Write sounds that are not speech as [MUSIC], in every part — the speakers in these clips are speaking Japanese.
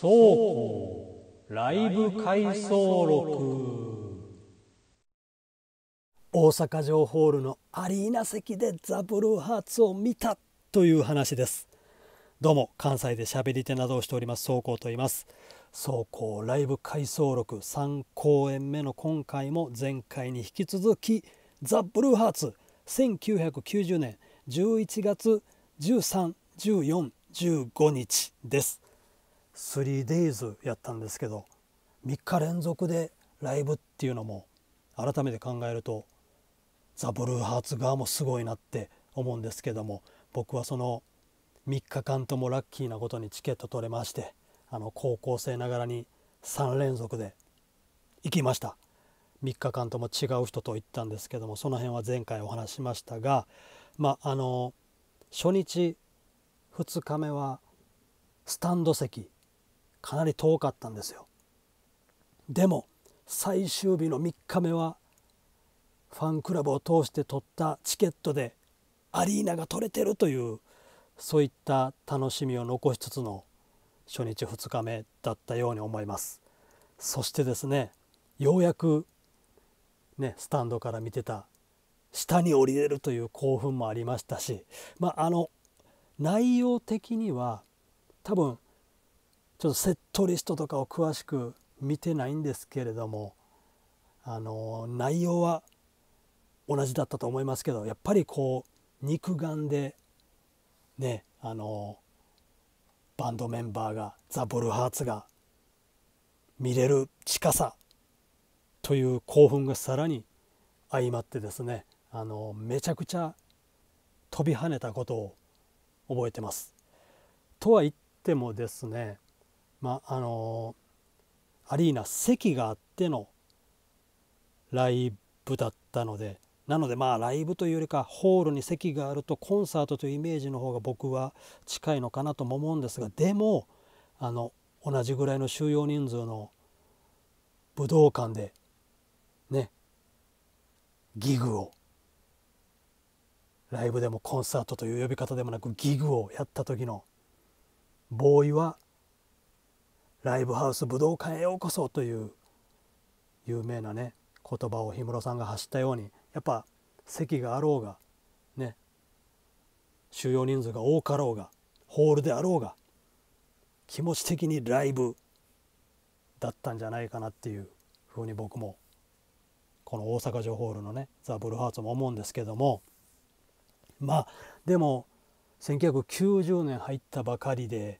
こうライブ回想録大阪城ホールのアリーナ席でザ・ブルーハーツを見たという話ですどうも関西で喋り手などをしておりますそうこうと言いますそうこうライブ回想録3公演目の今回も前回に引き続きザ・ブルーハーツ1990年11月131415日です 3days やったんですけど3日連続でライブっていうのも改めて考えるとザ・ブルーハーツ側もすごいなって思うんですけども僕はその3日間ともラッキーなことにチケット取れましてあの高校生ながらに3連続で行きました3日間とも違う人と行ったんですけどもその辺は前回お話しましたがまああの初日2日目はスタンド席かなり遠かったんですよでも最終日の3日目はファンクラブを通して取ったチケットでアリーナが取れてるというそういった楽しみを残しつつの初日2日目だったように思いますそしてですねようやくねスタンドから見てた下に降りれるという興奮もありましたしまああの内容的には多分ちょっとセットリストとかを詳しく見てないんですけれどもあの内容は同じだったと思いますけどやっぱりこう肉眼でねあのバンドメンバーがザ・ボルハーツが見れる近さという興奮がさらに相まってですねあのめちゃくちゃ飛び跳ねたことを覚えてます。とは言ってもですねまあのアリーナ席があってのライブだったのでなのでまあライブというよりかホールに席があるとコンサートというイメージの方が僕は近いのかなとも思うんですがでもあの同じぐらいの収容人数の武道館でねギグをライブでもコンサートという呼び方でもなくギグをやった時のボーイはライブハウス武道館へようこそという有名なね言葉を氷室さんが発したようにやっぱ席があろうがね収容人数が多かろうがホールであろうが気持ち的にライブだったんじゃないかなっていうふうに僕もこの大阪城ホールのねザ・ブルーハーツも思うんですけどもまあでも1990年入ったばかりで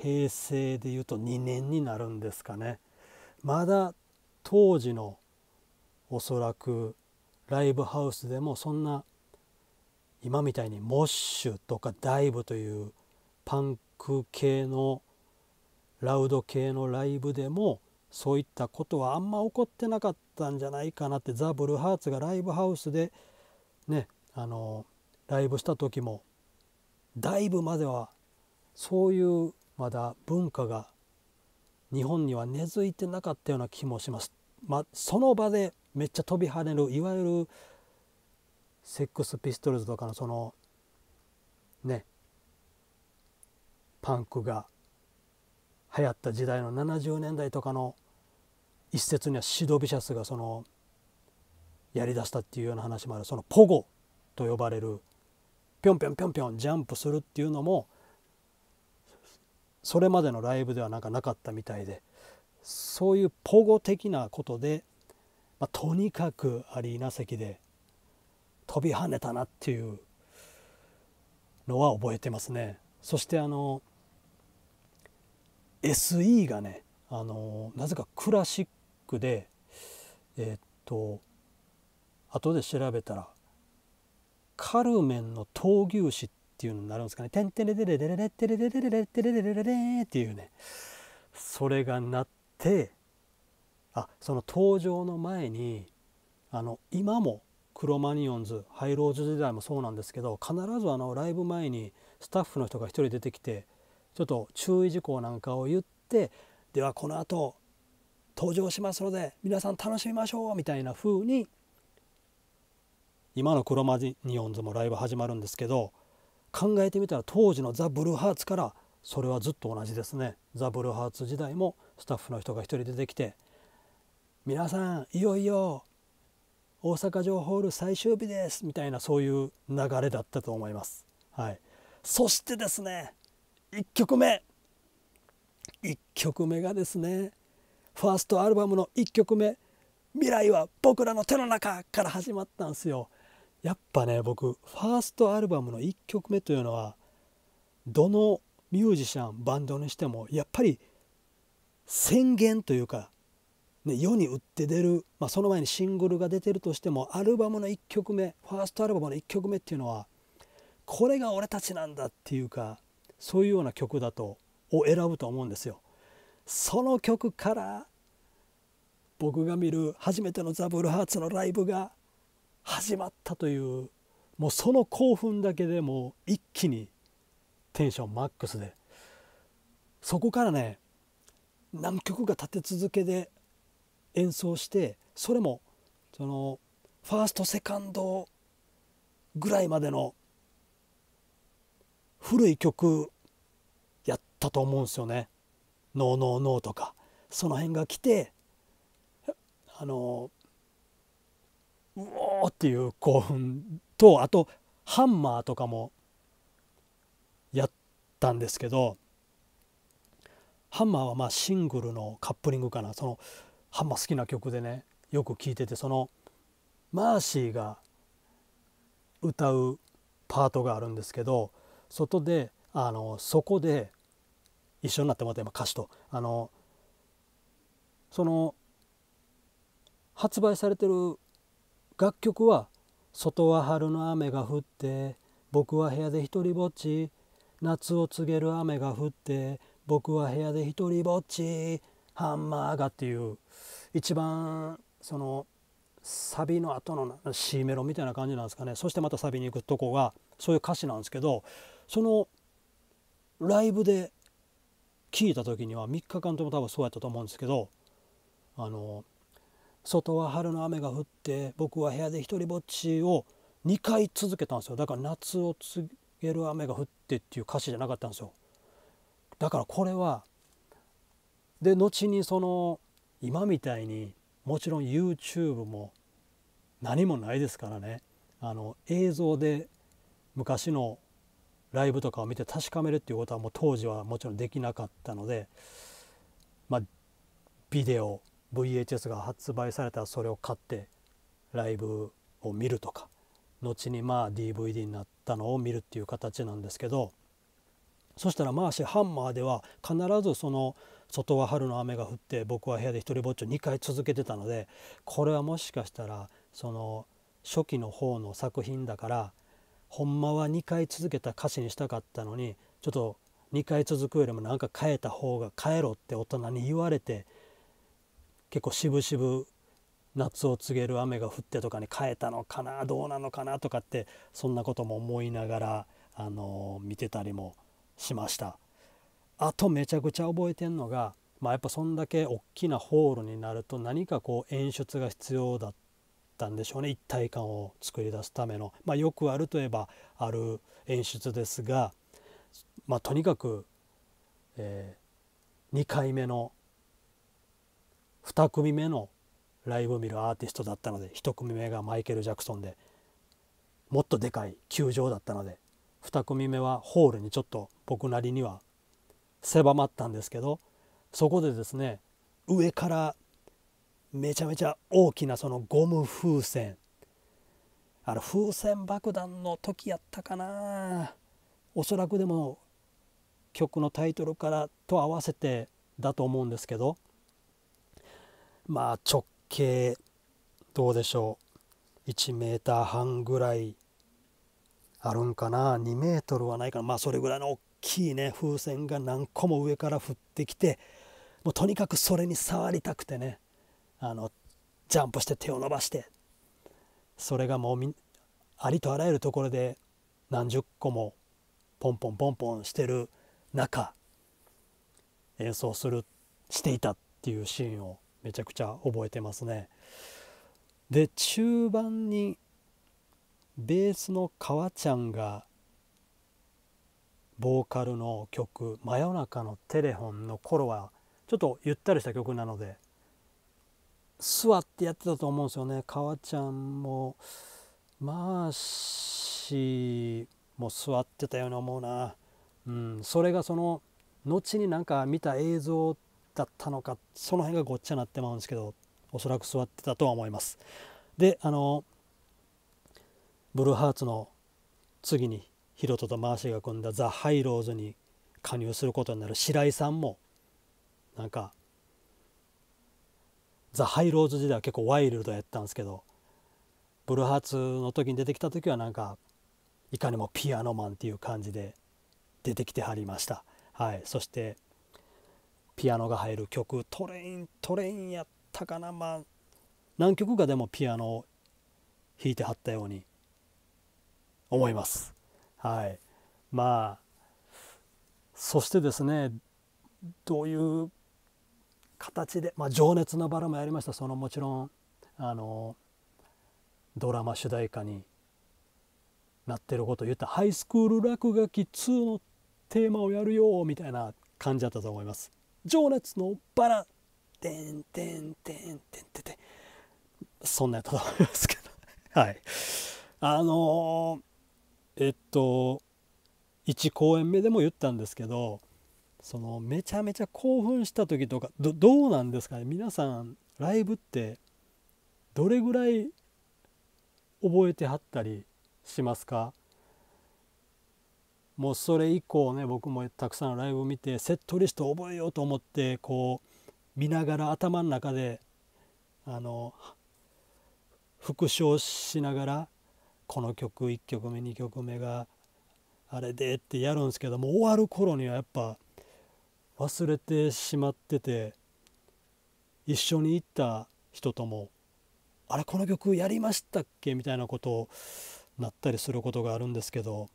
平成でいうと2年になるんですかねまだ当時のおそらくライブハウスでもそんな今みたいにモッシュとかダイブというパンク系のラウド系のライブでもそういったことはあんま起こってなかったんじゃないかなってザ・ブルーハーツがライブハウスでねあのライブした時もダイブまではそういうまだ文化が日本には根付いてなかったような気もします。まあ、その場でめっちゃ飛び跳ねるいわゆるセックスピストルズとかのそのねパンクが流行った時代の70年代とかの一説にはシドビシャスがそのやりだしたっていうような話もあるそのポゴと呼ばれるぴょんぴょんぴょんぴょんジャンプするっていうのもそれまでのライブではなんかなかったみたいでそういうポゴ的なことで、まあ、とにかくアリーナ席で飛び跳ねたなっていうのは覚えてますね。そしてあの SE がねあのなぜかクラシックでえー、っと後で調べたら「カルメンの闘牛士」っっていうのになるんですかね「てんてれでれれれれてれれれれれてれれれれれ」っていうねそれが鳴ってあその登場の前にあの今もクロマニオンズハイローズ時代もそうなんですけど必ずあのライブ前にスタッフの人が1人出てきてちょっと注意事項なんかを言ってではこのと登場しますので皆さん楽しみましょうみたいな風に今のクロマニオンズもライブ始まるんですけど考えてみたら当時のザ・ブルーハーツからそれはずっと同じですねザ・ブルーハーツ時代もスタッフの人が1人出てきて「皆さんいよいよ大阪城ホール最終日です」みたいなそういう流れだったと思います。はい、そしてですね1曲目1曲目がですねファーストアルバムの1曲目「未来は僕らの手の中」から始まったんですよ。やっぱね僕ファーストアルバムの1曲目というのはどのミュージシャンバンドにしてもやっぱり宣言というか、ね、世に売って出る、まあ、その前にシングルが出てるとしてもアルバムの1曲目ファーストアルバムの1曲目っていうのはこれが俺たちなんだっていうかそういうような曲だとを選ぶと思うんですよ。その曲から僕が見る初めてのザ・ブルハーツのライブが始まったというもうその興奮だけでもう一気にテンションマックスでそこからね何曲か立て続けで演奏してそれもそのファーストセカンドぐらいまでの古い曲やったと思うんですよね「ノーノーノー」とかその辺が来てあのうおーっていう興奮とあとハンマーとかもやったんですけどハンマーはまあシングルのカップリングかなそのハンマー好きな曲でねよく聴いててそのマーシーが歌うパートがあるんですけど外であのそこで一緒になってもらった今歌詞とあのその発売されてる楽曲は「外は春の雨が降って僕は部屋で一りぼっち」「夏を告げる雨が降って僕は部屋で一りぼっち」「ハンマーが」っていう一番そのサビの後の C メロみたいな感じなんですかねそしてまたサビに行くとこがそういう歌詞なんですけどそのライブで聴いた時には3日間とも多分そうやったと思うんですけどあの外は春の雨が降って僕は部屋で一人ぼっちを2回続けたんですよだから夏を告げる雨が降ってっていう歌詞じゃなかったんですよだからこれはで後にその今みたいにもちろん YouTube も何もないですからねあの映像で昔のライブとかを見て確かめるっていうことはもう当時はもちろんできなかったのでまあビデオ VHS が発売されたらそれを買ってライブを見るとか後にまあ DVD になったのを見るっていう形なんですけどそしたらマーシーハンマーでは必ずその外は春の雨が降って僕は部屋で一人ぼっちを2回続けてたのでこれはもしかしたらその初期の方の作品だからほんまは2回続けた歌詞にしたかったのにちょっと2回続くよりもなんか変えた方が変えろって大人に言われて結構渋々夏を告げる雨が降ってとかに変えたのかなどうなのかなとかってそんなことも思いながら、あの見てたりもしましたあとめちゃくちゃ覚えてんのが、まあ、やっぱそんだけ大きなホールになると何かこう演出が必要だったんでしょうね一体感を作り出すための、まあ、よくあるといえばある演出ですが、まあ、とにかく、えー、2回目の2組目のライブを見るアーティストだったので1組目がマイケル・ジャクソンでもっとでかい球場だったので2組目はホールにちょっと僕なりには狭まったんですけどそこでですね上からめちゃめちゃ大きなそのゴム風船あれ風船爆弾の時やったかなおそらくでも曲のタイトルからと合わせてだと思うんですけどまあ直径どうでしょう1 m 半ぐらいあるんかな2 m はないかなまあそれぐらいの大きいね風船が何個も上から降ってきてもうとにかくそれに触りたくてねあのジャンプして手を伸ばしてそれがもうありとあらゆるところで何十個もポンポンポンポンしてる中演奏するしていたっていうシーンをめちゃくちゃ覚えてますねで中盤にベースの川ちゃんがボーカルの曲「真夜中のテレホン」の頃はちょっとゆったりした曲なので座ってやってたと思うんですよね川ちゃんもまあしも座ってたように思うな、うん、それがその後になんか見た映像だったのかその辺がごっちゃなってまうんですけどおそらく座ってたとは思いますであのブルーハーツの次にヒロトとマーシーが組んだザ・ハイローズに加入することになる白井さんもなんかザ・ハイローズ時代は結構ワイルドやったんですけどブルーハーツの時に出てきた時はなんかいかにもピアノマンっていう感じで出てきてはりました。はい、そしてピアノが入る曲トレイントレインやったかなまあ何曲かでもピアノを弾いてはったように思いますはいまあそしてですねどういう形で、まあ、情熱のバラもやりましたそのもちろんあのドラマ主題歌になってることを言った「ハイスクール落書き2」のテーマをやるよみたいな感じだったと思います。情熱のバラてんてんてんてんてんてんそんなやと思いますけど [LAUGHS] はいあのー、えっと1公演目でも言ったんですけどそのめちゃめちゃ興奮した時とかどうなんですかね皆さんライブってどれぐらい覚えてはったりしますかもうそれ以降ね僕もたくさんライブを見てセットリストを覚えようと思ってこう見ながら頭の中であの復唱しながらこの曲1曲目2曲目があれでってやるんですけども終わる頃にはやっぱ忘れてしまってて一緒に行った人とも「あれこの曲やりましたっけ?」みたいなことになったりすることがあるんですけど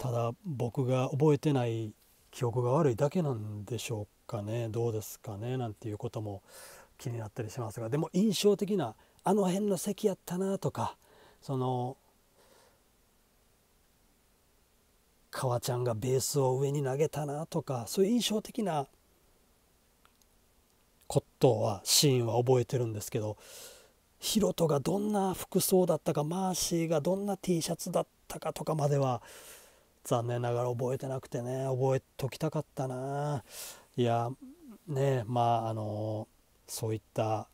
ただ僕が覚えてない記憶が悪いだけなんでしょうかねどうですかねなんていうことも気になったりしますがでも印象的なあの辺の席やったなとかその川ちゃんがベースを上に投げたなとかそういう印象的なことはシーンは覚えてるんですけどヒロトがどんな服装だったかマーシーがどんな T シャツだったかとかまでは残念ながら覚えてなくてね覚えときたかったないやねまああのそういった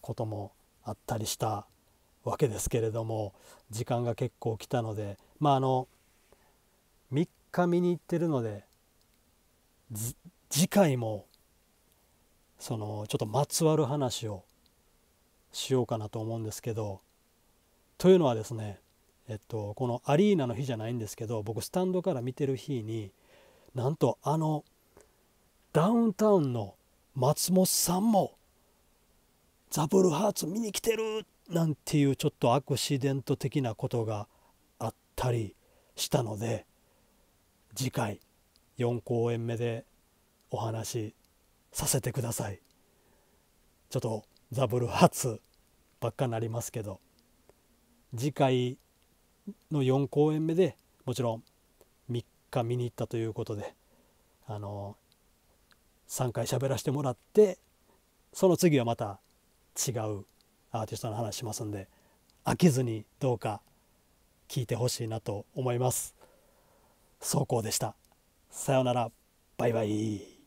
こともあったりしたわけですけれども時間が結構来たのでまああの3日見に行ってるので次回もそのちょっとまつわる話をしようかなと思うんですけどというのはですねえっと、このアリーナの日じゃないんですけど僕スタンドから見てる日になんとあのダウンタウンの松本さんもザブルハーツ見に来てるなんていうちょっとアクシデント的なことがあったりしたので次回4公演目でお話しさせてくださいちょっとザブルハーツばっかなりますけど次回の4公演目でもちろん3日見に行ったということであの3回喋らせてもらってその次はまた違うアーティストの話しますんで飽きずにどうか聞いてほしいなと思います。走行でした。さようなら。バイバイ。